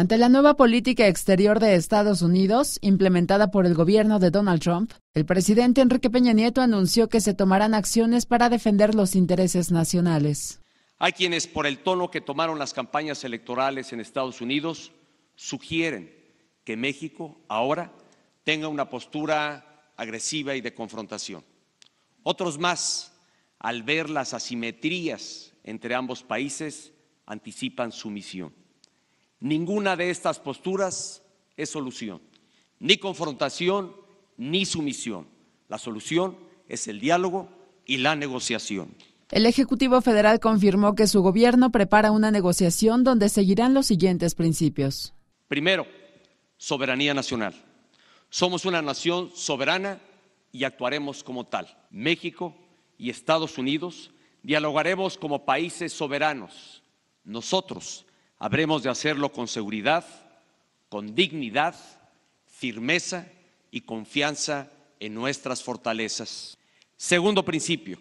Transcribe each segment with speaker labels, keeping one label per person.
Speaker 1: Ante la nueva política exterior de Estados Unidos, implementada por el gobierno de Donald Trump, el presidente Enrique Peña Nieto anunció que se tomarán acciones para defender los intereses nacionales.
Speaker 2: Hay quienes, por el tono que tomaron las campañas electorales en Estados Unidos, sugieren que México ahora tenga una postura agresiva y de confrontación. Otros más, al ver las asimetrías entre ambos países, anticipan su misión. Ninguna de estas posturas es solución, ni confrontación, ni sumisión. La solución es el diálogo y la negociación.
Speaker 1: El Ejecutivo Federal confirmó que su gobierno prepara una negociación donde seguirán los siguientes principios.
Speaker 2: Primero, soberanía nacional. Somos una nación soberana y actuaremos como tal. México y Estados Unidos dialogaremos como países soberanos. Nosotros Habremos de hacerlo con seguridad, con dignidad, firmeza y confianza en nuestras fortalezas. Segundo principio,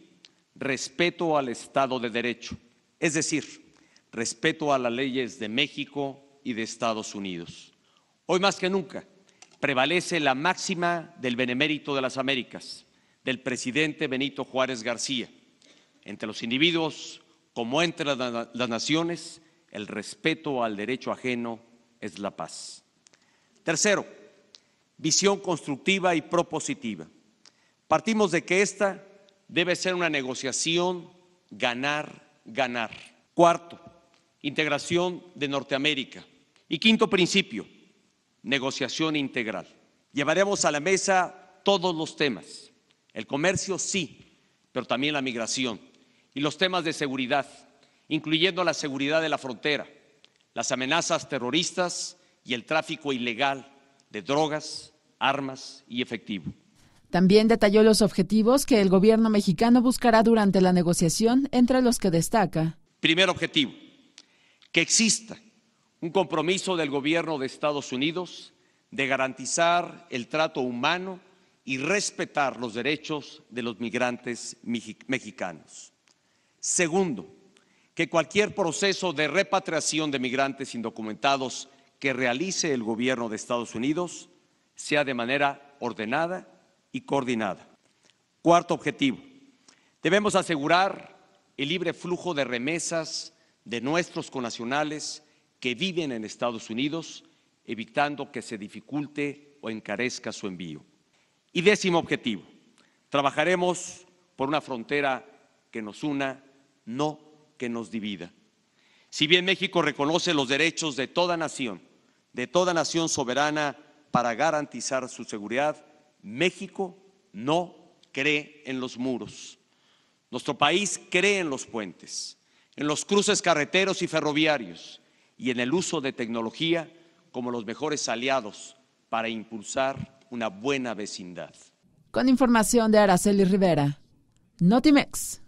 Speaker 2: respeto al Estado de Derecho, es decir, respeto a las leyes de México y de Estados Unidos. Hoy más que nunca prevalece la máxima del benemérito de las Américas, del presidente Benito Juárez García. Entre los individuos, como entre las naciones, el respeto al derecho ajeno es la paz. Tercero, visión constructiva y propositiva. Partimos de que esta debe ser una negociación ganar, ganar. Cuarto, integración de Norteamérica. Y quinto principio, negociación integral. Llevaremos a la mesa todos los temas. El comercio sí, pero también la migración. Y los temas de seguridad, incluyendo la seguridad de la frontera, las amenazas terroristas y el tráfico ilegal de drogas, armas y efectivo.
Speaker 1: También detalló los objetivos que el gobierno mexicano buscará durante la negociación, entre los que destaca.
Speaker 2: Primer objetivo, que exista un compromiso del gobierno de Estados Unidos de garantizar el trato humano y respetar los derechos de los migrantes mexicanos. Segundo, que cualquier proceso de repatriación de migrantes indocumentados que realice el gobierno de Estados Unidos sea de manera ordenada y coordinada. Cuarto objetivo, debemos asegurar el libre flujo de remesas de nuestros conacionales que viven en Estados Unidos, evitando que se dificulte o encarezca su envío. Y décimo objetivo, trabajaremos por una frontera que nos una, no que nos divida. Si bien México reconoce los derechos de toda nación, de toda nación soberana para garantizar su seguridad, México no cree en los muros. Nuestro país cree en los puentes, en los cruces carreteros y ferroviarios y en el uso de tecnología como los mejores aliados para impulsar una buena vecindad.
Speaker 1: Con información de Araceli Rivera, Notimex.